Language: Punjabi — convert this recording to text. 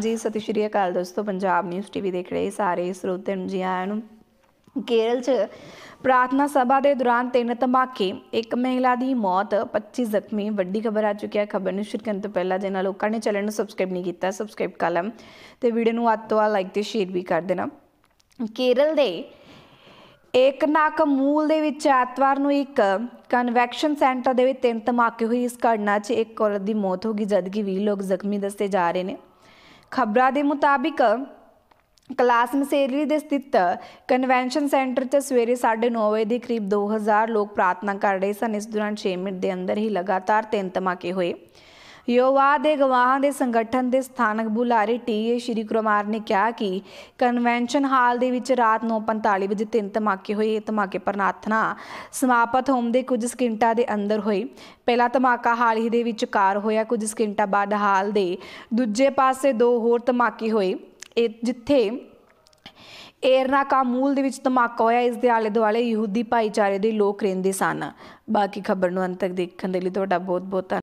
ਜੀ ਸਤਿ ਸ਼੍ਰੀ ਅਕਾਲ ਦੋਸਤੋ ਪੰਜਾਬ ਨਿਊਜ਼ ਟੀਵੀ ਦੇਖ ਰਹੇ ਸਾਰੇ ਸਰੋਤਿਆਂ ਨੂੰ ਜੀ ਆਇਆਂ ਨੂੰ ਕੇਰਲ 'ਚ ਪ੍ਰਾਰਥਨਾ ਸਭਾ ਦੇ ਦੌਰਾਨ ਤਿੰਨ ਧਮਾਕੇ ਇੱਕ ਮਹਿਲਾ ਦੀ ਮੌਤ 25 ਜ਼ਖਮੀ ਵੱਡੀ ਖਬਰ ਆ ਚੁੱਕੀ ਹੈ ਖਬਰ ਨੂੰ ਸ਼ੁਰੂ ਕਰਨ ਤੋਂ ਪਹਿਲਾਂ ਜਿਹਨਾਂ ਲੋਕਾਂ ਨੇ ਚੈਨਲ ਨੂੰ ਸਬਸਕ੍ਰਾਈਬ ਨਹੀਂ ਕੀਤਾ ਸਬਸਕ੍ਰਾਈਬ ਕਰ ਲਮ ਤੇ ਵੀਡੀਓ ਨੂੰ ਅੱਤੋਂ ਤੋਂ ਲਾਈਕ ਤੇ ਸ਼ੇਅਰ ਵੀ ਕਰ ਦੇਣਾ ਕੇਰਲ ਦੇ ਇੱਕ ਨਾਕ ਮੂਲ ਦੇ ਵਿੱਚ ਐਤਵਾਰ ਨੂੰ ਇੱਕ ਕਨਵੈਕਸ਼ਨ ਸੈਂਟਰ ਦੇ ਵਿੱਚ ਤਿੰਨ ਧਮਾਕੇ ਹੋਏ ਇਸ ਘਟਨਾ 'ਚ ਇੱਕ ਔਰਤ ਦੀ ਮੌਤ ਹੋ ਗਈ ਜਦਕਿ 20 ਲੋਕ ਜ਼ਖਮੀ ਦੱਸੇ ਜਾ ਰਹੇ ਨੇ ਖਬਰਾਂ ਦੇ ਮੁਤਾਬਿਕ ਕਲਾਸ ਮਸੇਰੀ ਦੇ ਸਥਿਤ ਕਨਵੈਨਸ਼ਨ ਸੈਂਟਰ 'ਚ ਸਵੇਰੇ 9:30 ਵਜੇ ਦੇ ਕਰੀਬ 2000 ਲੋਕ ਪ੍ਰਾਰਥਨਾ ਕਰ ਰਹੇ ਸਨ ਇਸ ਦੌਰਾਨ 6 ਮਿੰਟ ਦੇ ਅੰਦਰ ਹੀ ਲਗਾਤਾਰ ਤਿੰਨ ਧਮਾਕੇ ਹੋਏ ਯੋਵਾ ਦੇ ਗਵਾਹਾਂ ਦੇ ਸੰਗਠਨ ਦੇ ਸਥਾਨਕ ਬੁਲਾਰੇ ਟੀਏ ਸ਼੍ਰੀ ਕੁਮਾਰ ਨੇ ਕਿਹਾ ਕਿ ਕਨਵੈਨਸ਼ਨ ਹਾਲ ਦੇ ਵਿੱਚ ਰਾਤ 9:45 ਵਜੇ ਤਿੰਨ ਧਮਾਕੇ ਹੋਏ ਇਹ ਧਮਾਕੇ ਪ੍ਰਨਾਥਨਾ ਸਮਾਪਤ ਹੋਣ ਦੇ ਕੁਝ ਸਕਿੰਟਾਂ ਦੇ ਅੰਦਰ ਹੋਏ ਪਹਿਲਾ ਧਮਾਕਾ ਹਾਲ ਹੀ ਦੇ ਵਿੱਚ ਕਾਰ ਹੋਇਆ ਕੁਝ ਸਕਿੰਟਾਂ ਬਾਅਦ ਹਾਲ ਦੇ ਦੂਜੇ ਪਾਸੇ ਦੋ ਹੋਰ ਧਮਾਕੇ ਹੋਏ ਇਹ ਜਿੱਥੇ ਏਰਨਾ ਕਾਮੂਲ ਦੇ ਵਿੱਚ ਧਮਾਕਾ ਹੋਇਆ ਇਸ ਦੇ ਆਲੇ ਦੁਆਲੇ ਯਹੂਦੀ ਭਾਈਚਾਰੇ ਦੇ ਲੋਕ ਰਹਿੰਦੇ ਸਨ ਬਾਕੀ ਖਬਰ ਨੂੰ ਅੰਤ ਤੱਕ ਦੇਖਣ ਦੇ ਲਈ ਤੁਹਾਡਾ ਬਹੁਤ ਬਹੁਤ